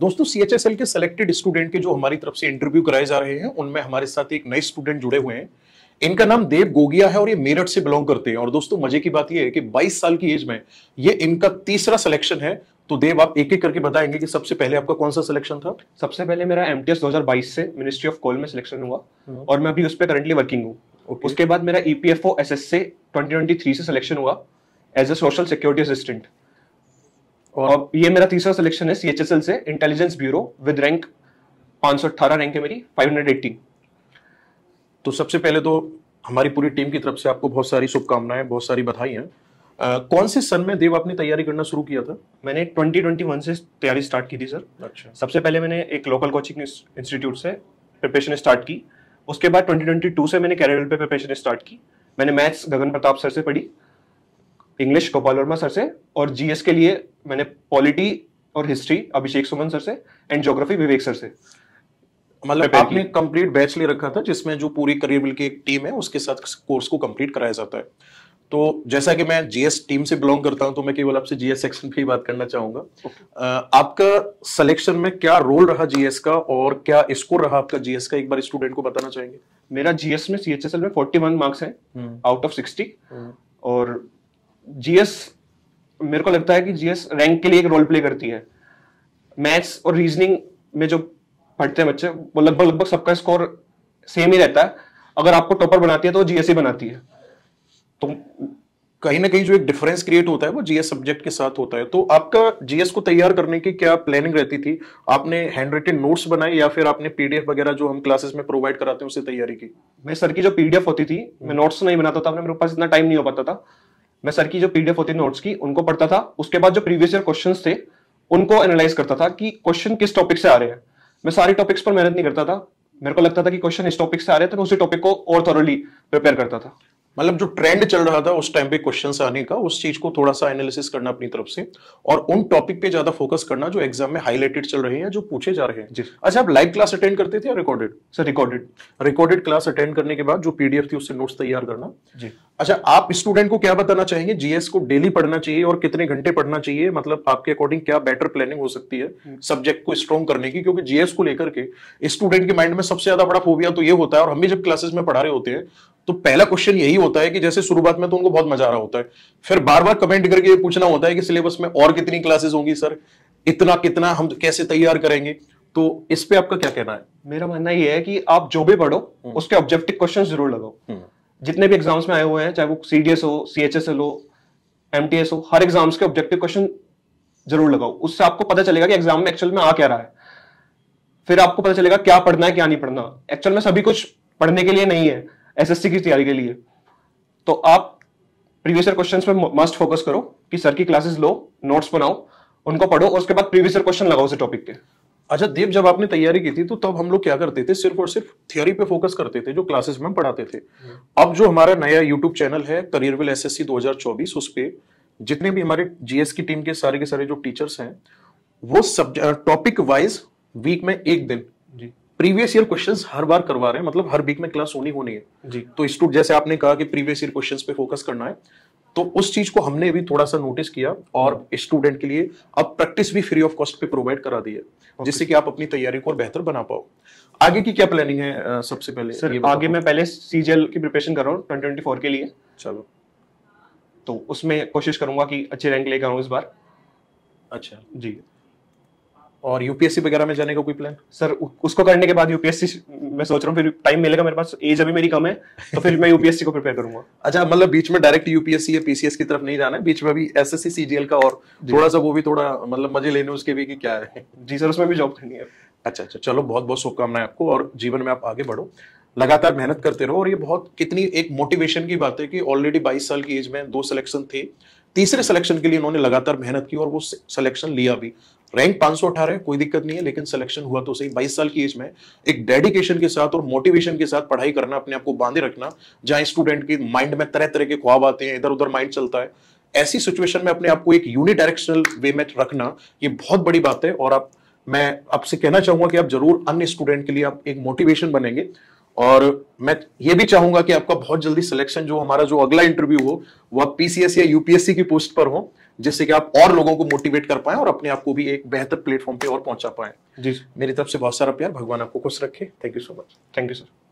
दोस्तों C H S L के selected student के जो हमारी तरफ से इंटरव्यू कराए जा रहे हैं उनमें हमारे साथ एक नए स्टूडेंट जुड़े हुए हैं इनका नाम देव गोगिया है और ये मेरठ से बिलोंग करते हैं और दोस्तों मजे की बात ये है कि 22 साल की एज में ये इनका तीसरा सिलेक्शन है तो देव आप एक एक करके बताएंगे कि सबसे पहले आपका कौन सा सिलेक्शन था सबसे पहले मेरा एम टी एस दो हजार बाईस से मिनिस्ट्री ऑफ कॉल में सिलेक्शन हुआ हाँ। और मैं अभी उस पर करंटली वर्किंग हूँ okay. उसके बाद मेरा E P F O S S से ट्वेंटी ट्वेंटी थ्री से सिलेक्शन हुआ as a social security assistant और, और ये मेरा तीसरा सिलेक्शन है एल से इंटेलिजेंस ब्यूरो विद रैंक सौ अट्ठारह रैंक है मेरी 518 तो सबसे पहले तो हमारी पूरी टीम की तरफ से आपको बहुत सारी शुभकामनाएं बहुत सारी बधाई हैं Uh, कौन से सन में देव आपने तैयारी करना शुरू किया था मैंने 2021 से तैयारी स्टार्ट की थी सर अच्छा सबसे पहले मैंने एक लोकल कोचिंग इंस्टीट्यूट से प्रिपरेशन स्टार्ट की उसके बाद 2022 से मैंने कैरियर पे प्रिपरेशन स्टार्ट की मैंने मैथ्स गगन प्रताप सर से पढ़ी इंग्लिश गोपाल वर्मा सर से और जीएस के लिए मैंने पॉलिटी और हिस्ट्री अभिषेक सुमन सर से एंड ज्योग्राफी विवेक सर से मतलब आपने कंप्लीट बैच ले रखा था जिसमें जो पूरी करियर मिल की एक टीम है उसके साथ कोर्स को कंप्लीट कराया जाता है तो जैसा कि मैं जीएस टीम से बिलोंग करता हूं तो मैं केवल आपसे जीएस सेक्शन पे ही बात करना चाहूंगा okay. आपका सिलेक्शन में क्या रोल रहा जीएस का और क्या स्कोर रहा आपका जीएस का एक बार स्टूडेंट को बताना चाहेंगे मेरा जीएस में सीएचएसएल में 41 मार्क्स हैं आउट ऑफ 60 और जीएस मेरे को लगता है कि जीएस रैंक के लिए एक रोल प्ले करती है मैथ्स और रीजनिंग में जो पढ़ते हैं बच्चे वो लगभग लगभग सबका स्कोर सेम ही रहता है अगर आपको टॉपर बनाती है तो जीएस ही बनाती है तो कहीं ना कहीं जो एक डिफरेंस क्रिएट होता है वो जीएस सब्जेक्ट के साथ होता है तो आपका जीएस को तैयार करने की क्या प्लानिंग रहती थी आपने हैंड रिटेन नोट्स बनाए या फिर आपने पीडीएफ वगैरह जो हम क्लासेस में प्रोवाइड कराते हैं उससे तैयारी की मैं सर की जो पीडीएफ होती थी मैं नोट्स नहीं बनाता था मेरे पास इतना टाइम नहीं हो पाता था मैं सर की जो पीडीएफ होती है नोट्स की उनको पढ़ता था उसके बाद जो प्रीवियस ईयर क्वेश्चन थे उनको एनालाइज करता था कि क्वेश्चन किस टॉपिक से आ रहे हैं मैं सारे टॉपिक्स पर मेहनत नहीं करता था मेरे को लगता था कि क्वेश्चन इस टॉपिक से आ रहे थे तो मैं उसी टॉपिक को और थोरली प्रिपेयर करता था मतलब जो ट्रेंड चल रहा था उस टाइम पे क्वेश्चन आने का उस चीज को थोड़ा सा एनालिसिस करना अपनी तरफ से और उन टॉपिक पे ज्यादा फोकस करना जो एग्जाम में हाईलाइटेड चल रहे हैं जो पूछे जा रहे हैं अच्छा आप लाइव क्लास अटेंड करते थे या recorded sir recorded recorded class attend करने के बाद जो पीडीएफ थी उससे नोट्स तैयार करना जी अच्छा आप स्टूडेंट को क्या बताना चाहेंगे जीएस को डेली पढ़ना चाहिए और कितने घंटे पढ़ना चाहिए मतलब आपके अकॉर्डिंग क्या बेटर प्लानिंग हो सकती है सब्जेक्ट हम्म। को स्ट्रॉन्ग करने की क्योंकि जीएस को लेकर के स्टूडेंट के माइंड में सबसे ज्यादा बड़ा फोबिया तो ये होता है और हम भी जब क्लासेस में पढ़ा रहे होते हैं तो पहला क्वेश्चन यही होता है कि जैसे शुरुआत में तो उनको बहुत मजा आ रहा होता है फिर बार बार कमेंट करके पूछना होता है कि सिलेबस में और कितनी क्लासेस होंगी सर इतना कितना हम कैसे तैयार करेंगे तो इस पे आपका क्या कहना है मेरा मानना ये है कि आप जो भी पढ़ो हम्म। उसके ऑब्जेक्टिव क्वेश्चन जरूर लगाओ हम्म। जितने भी एग्जाम्स में आए हुए हैं चाहे वो सीडीएस हो एल हो एस हो हर एग्जाम्स के ऑब्जेक्टिव क्वेश्चन जरूर लगाओ उससे आपको पता चलेगा कि एग्जाम में एक्चुअल में आ क्या रहा है फिर आपको पता चलेगा क्या पढ़ना है क्या नहीं पढ़ना एक्चुअल में सभी कुछ पढ़ने के लिए नहीं है एसएससी की तैयारी के लिए तो आप प्रीवियस ईयर क्वेश्चंस पे मस्ट फोकस करो कि सर की क्लासेस लो नोट्स बनाओ उनको पढ़ो और उसके बाद प्रीवियस ईयर क्वेश्चन लगाओ उस टॉपिक के अच्छा देव जब आपने तैयारी की थी तो तब हम लोग क्या करते थे सिर्फ और सिर्फ थियोरी पे फोकस करते थे जो क्लासेस में पढ़ाते थे हम्म। अब जो हमारा नया यूट्यूब चैनल है करियर विल हजार चौबीस उस पर जितने भी हमारे जीएस की टीम के सारे के सारे जो टीचर्स हैं वो सब टॉपिक वाइज वीक में एक दिन प्रीवियस ईयर क्वेश्चन हर बार करवा रहे हैं मतलब हर वीक में क्लास होनी होनी है जी तो स्टूडेंट जैसे आपने कहा कि प्रीवियस ईयर क्वेश्चन पे फोकस करना है तो उस चीज को हमने भी थोड़ा सा नोटिस किया और स्टूडेंट के लिए अब प्रैक्टिस भी फ्री ऑफ कॉस्ट पे प्रोवाइड करा दी है okay. जिससे कि आप अपनी तैयारी को और बेहतर बना पाओ आगे की क्या प्लानिंग है सबसे पहले सर आगे मैं पहले सीजीएल की प्रिपरेशन कर रहा हूँ ट्वेंटी ट्वेंटी फोर के लिए चलो तो उसमें कोशिश करूंगा कि अच्छे रैंक लेकर आऊँ इस बार अच्छा जी और यूपीएससी वगैरह में जाने का को कोई प्लान सर उसको करने के बाद यूपीएससी मैं सोच रहा हूँ फिर टाइम मिलेगा मेरे पास एज अभी मेरी कम है तो फिर मैं यूपीएससी को प्रिपेयर करूंगा अच्छा मतलब बीच में डायरेक्ट यूपीएससी या पीसीएस की तरफ नहीं जाना है बीच में भी एस एस का और थोड़ा सा वो भी थोड़ा मतलब मजे लेने उसके भी कि क्या है जी सर उसमें भी जॉब करनी है अच्छा अच्छा चलो बहुत बहुत शुभकामनाएं आपको और जीवन में आप आगे बढ़ो लगातार मेहनत करते रहो और ये बहुत कितनी एक मोटिवेशन की बात है कि ऑलरेडी 22 साल की एज में दो सिलेक्शन थे तीसरे सिलेक्शन के लिए उन्होंने लगातार मेहनत की और वो सिलेक्शन लिया भी रैंक पाँच है कोई दिक्कत नहीं है लेकिन सिलेक्शन हुआ तो सही बाईस साल की एज में एक डेडिकेशन के साथ और मोटिवेशन के साथ पढ़ाई करना अपने आप को बांधे रखना जहां स्टूडेंट के माइंड में तरह तरह के ख्वाब आते हैं इधर उधर माइंड चलता है ऐसी सिचुएशन में अपने आप को एक यूनिडायरेक्शनल वे में रखना ये बहुत बड़ी बात है और आप मैं आपसे कहना चाहूंगा कि आप जरूर अन्य स्टूडेंट के लिए आप एक मोटिवेशन बनेंगे और मैं ये भी चाहूंगा कि आपका बहुत जल्दी सिलेक्शन जो हमारा जो अगला इंटरव्यू हो वह पीसीएस या यूपीएससी की पोस्ट पर हो जिससे कि आप और लोगों को मोटिवेट कर पाए और अपने आप को भी एक बेहतर प्लेटफॉर्म पे और पहुंचा पाए जी मेरी तरफ से बहुत सारा प्यार भगवान आपको खुश रखे thank you so much thank you sir